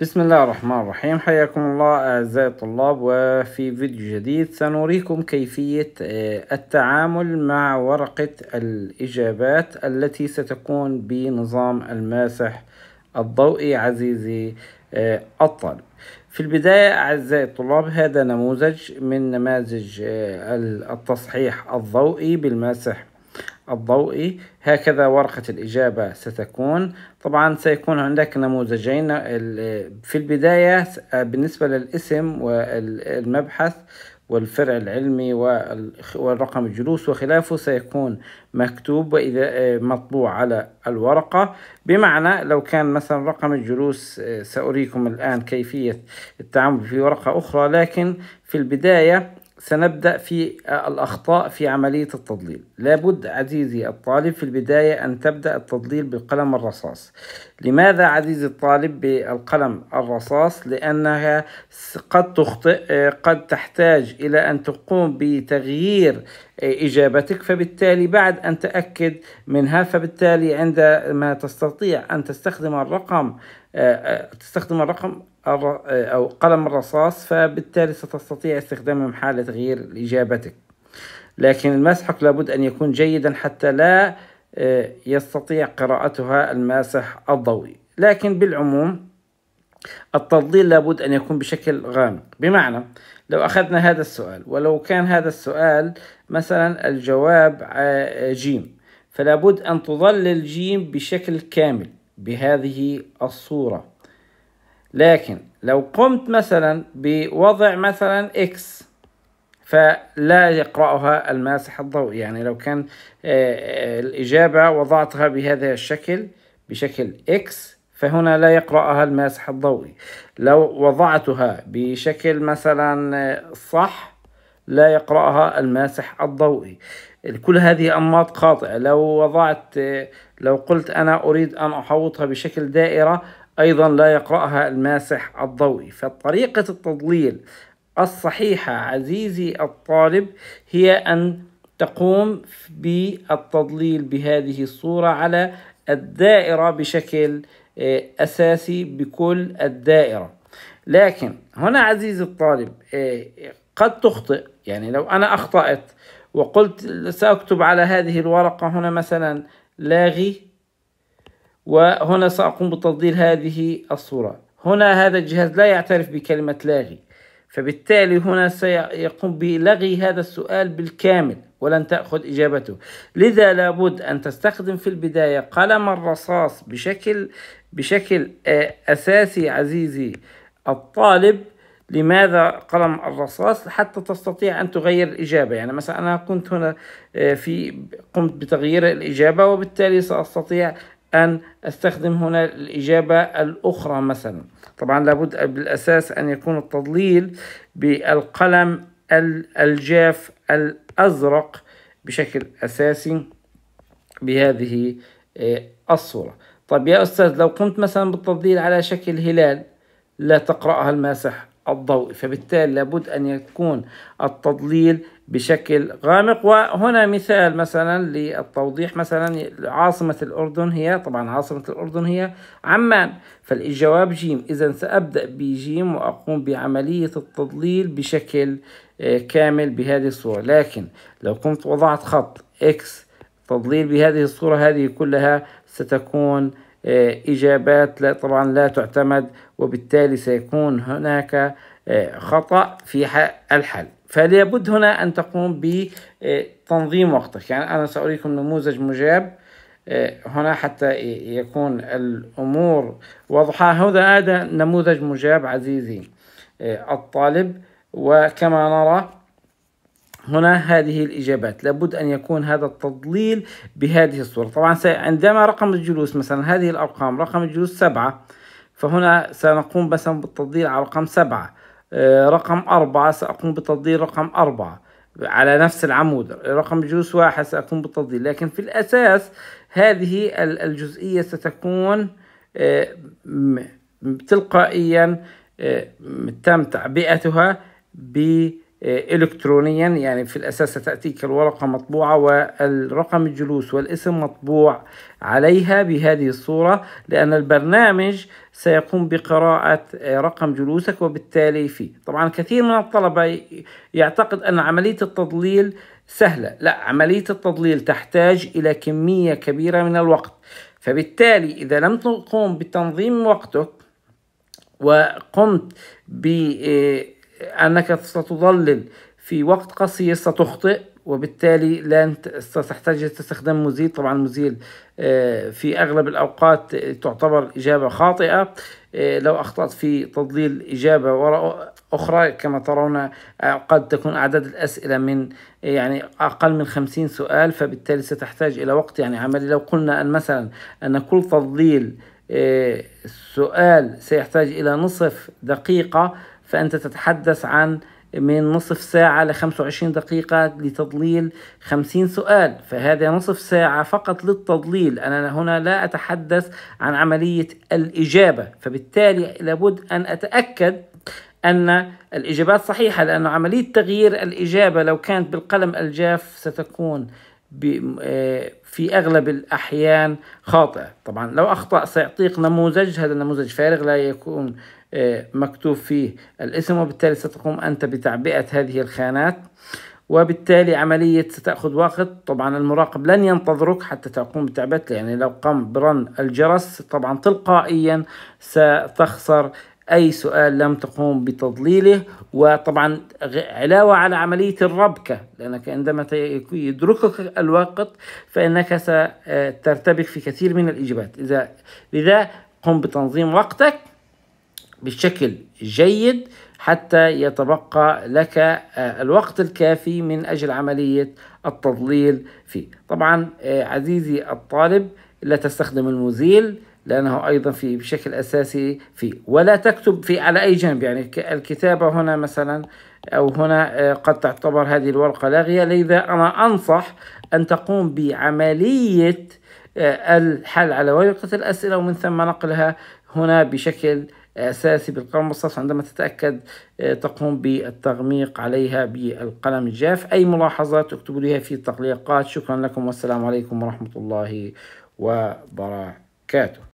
بسم الله الرحمن الرحيم حياكم الله أعزائي الطلاب وفي فيديو جديد سنريكم كيفية آه، التعامل مع ورقة الإجابات التي ستكون بنظام الماسح الضوئي عزيزي آه، الطالب في البداية أعزائي الطلاب هذا نموذج من نماذج آه، التصحيح الضوئي بالماسح الضوئي هكذا ورقة الإجابة ستكون طبعا سيكون عندك نموذجين في البداية بالنسبة للاسم والمبحث والفرع العلمي والرقم الجلوس وخلافه سيكون مكتوب وإذا مطبوع على الورقة بمعنى لو كان مثلا رقم الجلوس سأريكم الآن كيفية التعامل في ورقة أخرى لكن في البداية سنبدأ في آه، الأخطاء في عملية التضليل لابد عزيزي الطالب في البداية أن تبدأ التضليل بالقلم الرصاص لماذا عزيزي الطالب بالقلم الرصاص؟ لأنها قد تخطئ آه، قد تحتاج إلى أن تقوم بتغيير آه، إجابتك فبالتالي بعد أن تأكد منها فبالتالي عندما تستطيع أن تستخدم الرقم تستخدم الرقم أو قلم الرصاص فبالتالي ستستطيع في حالة تغيير إجابتك لكن المسحق لابد أن يكون جيدا حتى لا آه، يستطيع قراءتها الماسح الضوئي لكن بالعموم التضليل لابد أن يكون بشكل غامق بمعنى لو أخذنا هذا السؤال ولو كان هذا السؤال مثلا الجواب آه، جيم فلابد أن تضلل جيم بشكل كامل بهذه الصورة لكن لو قمت مثلا بوضع مثلا إكس فلا يقرأها الماسح الضوئي يعني لو كان آه، آه، الإجابة وضعتها بهذا الشكل بشكل X فهنا لا يقرأها الماسح الضوئي لو وضعتها بشكل مثلا آه، صح لا يقرأها الماسح الضوئي كل هذه أنماط خاطئة لو وضعت لو قلت أنا أريد أن أحوطها بشكل دائرة أيضا لا يقرأها الماسح الضوئي فطريقة التضليل الصحيحة عزيزي الطالب هي أن تقوم بالتضليل بهذه الصورة على الدائرة بشكل آه، أساسي بكل الدائرة لكن هنا عزيزي الطالب آه، قد تخطئ يعني لو أنا أخطأت وقلت سأكتب على هذه الورقة هنا مثلا لاغي وهنا سأقوم بتصدير هذه الصورة هنا هذا الجهاز لا يعترف بكلمة لاغي فبالتالي هنا سيقوم بلغي هذا السؤال بالكامل ولن تأخذ إجابته لذا لابد أن تستخدم في البداية قلم الرصاص بشكل بشكل أساسي عزيزي الطالب لماذا قلم الرصاص حتى تستطيع أن تغير الإجابة يعني مثلا أنا كنت هنا آه، في قمت بتغيير الإجابة وبالتالي سأستطيع أن أستخدم هنا الإجابة الأخرى مثلا طبعا لابد بالأساس أن يكون التضليل بالقلم الجاف الأزرق بشكل أساسي بهذه آه، الصورة طب يا أستاذ لو قمت مثلا بالتضليل على شكل هلال لا تقرأها الماسح الضوئي فبالتالي لابد أن يكون التضليل بشكل غامق وهنا مثال مثلا للتوضيح مثلا عاصمة الأردن هي طبعا عاصمة الأردن هي عمان فالجواب جيم إذا سأبدأ بجيم وأقوم بعملية التضليل بشكل آه، كامل بهذه الصورة لكن لو قمت وضعت خط X تضليل بهذه الصورة هذه كلها ستكون آه، إجابات لا طبعا لا تعتمد وبالتالي سيكون هناك آه، خطأ في الحل فلابد هنا أن تقوم بتنظيم آه، وقتك يعني أنا سأريكم نموذج مجاب آه، هنا حتى يكون الأمور واضحة هذا هذا نموذج مجاب عزيزي الطالب وكما نرى هنا هذه الإجابات لابد أن يكون هذا التضليل بهذه الصورة طبعا عندما رقم الجلوس مثلا هذه الأرقام رقم الجلوس سبعة فهنا سنقوم مثلا بالتضليل على رقم سبعة آه، رقم أربعة سأقوم بتضليل رقم أربعة على نفس العمود رقم جوس واحد سأقوم بالتضليل لكن في الأساس هذه الجزئية ستكون آه، تلقائيا آه، تم تعبئتها ب آه، إلكترونيا يعني في الأساس تأتيك الورقة مطبوعة والرقم الجلوس والاسم مطبوع عليها بهذه الصورة لأن البرنامج سيقوم بقراءة آه، رقم جلوسك وبالتالي فيه طبعا كثير من الطلبة يعتقد أن عملية التضليل سهلة لا عملية التضليل تحتاج إلى كمية كبيرة من الوقت فبالتالي إذا لم تقوم بتنظيم وقتك وقمت ب آه، أنك ستضلل في وقت قصير ستخطئ وبالتالي لا ستحتاج استخدام مزيل طبعا المزيل آه، في أغلب الأوقات تعتبر إجابة خاطئة آه، لو أخطأت في تضليل إجابة وراء أخرى كما ترون آه، قد تكون أعداد الأسئلة من يعني أقل من خمسين سؤال فبالتالي ستحتاج إلى وقت يعني عملي لو قلنا أن مثلا أن كل تضليل سؤال سيحتاج إلى نصف دقيقة فأنت تتحدث عن من نصف ساعة ل 25 دقيقة لتضليل 50 سؤال فهذا نصف ساعة فقط للتضليل أنا هنا لا أتحدث عن عملية الإجابة فبالتالي لابد أن أتأكد أن الإجابات صحيحة لأن عملية تغيير الإجابة لو كانت بالقلم الجاف ستكون آه، في أغلب الأحيان خاطئة طبعا لو أخطأ سيعطيك نموذج هذا النموذج فارغ لا يكون آه، مكتوب فيه الاسم وبالتالي ستقوم أنت بتعبئة هذه الخانات وبالتالي عملية ستأخذ وقت طبعا المراقب لن ينتظرك حتى تقوم بتعبئته يعني لو قام برن الجرس طبعا تلقائيا ستخسر أي سؤال لم تقوم بتضليله وطبعا علاوة على عملية الربكة لأنك عندما يدركك الوقت فإنك سترتبك في كثير من الإجابات إذا لذا قم بتنظيم وقتك بشكل جيد حتى يتبقى لك آه، الوقت الكافي من أجل عملية التضليل فيه طبعا آه، عزيزي الطالب لا تستخدم المزيل لأنه أيضا في بشكل أساسي في ولا تكتب في على أي جنب يعني الكتابة هنا مثلا أو هنا آه، قد تعتبر هذه الورقة لاغية لذا أنا أنصح أن تقوم بعملية الحل على ورقة الأسئلة ومن ثم نقلها هنا بشكل أساسي بالقلم الرصاص عندما تتأكد آه، تقوم بالتغميق عليها بالقلم الجاف أي ملاحظات اكتبوا لها في التعليقات شكرا لكم والسلام عليكم ورحمة الله وبركاته